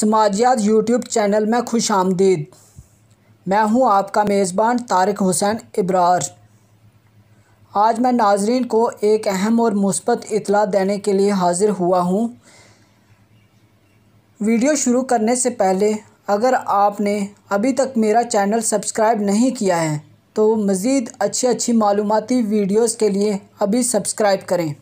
समाजियात YouTube channel में खुश आमदीद मैं हूं आपका मेज़बान तारिक हुसैन इब्रार आज मैं नाजरीन को एक अहम और मुस्बत इतला देने के लिए हाज़िर हुआ हूं वीडियो शुरू करने से पहले अगर आपने अभी तक मेरा चैनल सब्सक्राइब नहीं किया है तो मज़ीद अच्छी अच्छी मालूमती वीडियोस के लिए अभी सब्सक्राइब करें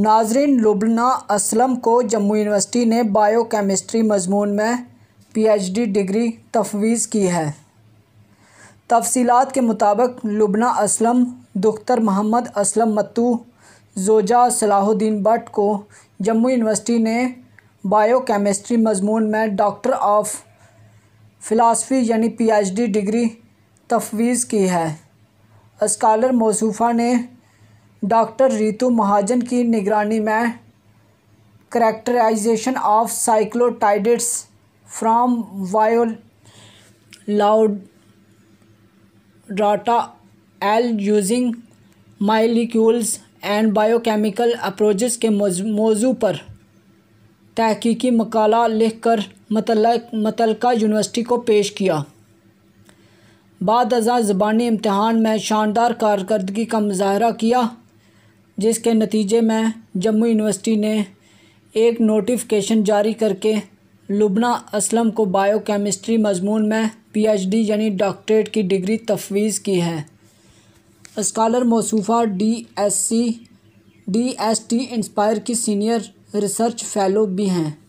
नाजरीन लुबना असलम को जम्मू यूनिवर्सिटी ने बायोकेमिस्ट्री मजमून में पीएचडी डिग्री तफवीज़ की है तफसीलात के मुताबिक लुबना असलम दुख्तर मोहम्मद असलम मत्तू जोजा सलाहुद्दीन भट्ट को जम्मू यूनिवर्सिटी ने बायोकेमिस्ट्री मजमून में डॉक्टर ऑफ फ़िलासफ़ी यानी पीएचडी डिग्री तफवीज़ की है स्कॉलर मौसूफ़ा ने डॉक्टर रितु महाजन की निगरानी में characterisation of cyclotides from viola डाटा एल using molecules and biochemical approaches के मौजू पर तहकीकी मकाला लिख कर मतलका यूनिवर्सिटी को पेश किया बाद अजा ज़बानी इम्तहान में शानदार कारकर्दगी का मुजाहरा किया जिसके नतीजे में जम्मू यूनिवर्सिटी ने एक नोटिफिकेशन जारी करके लुबना असलम को बायोकेमिस्ट्री मजमून में पीएचडी यानी डॉक्टरेट की डिग्री तफवीज़ की है स्कॉलर मौसूफ़ा D S C D S T inspire की सीनियर रिसर्च फेलो भी हैं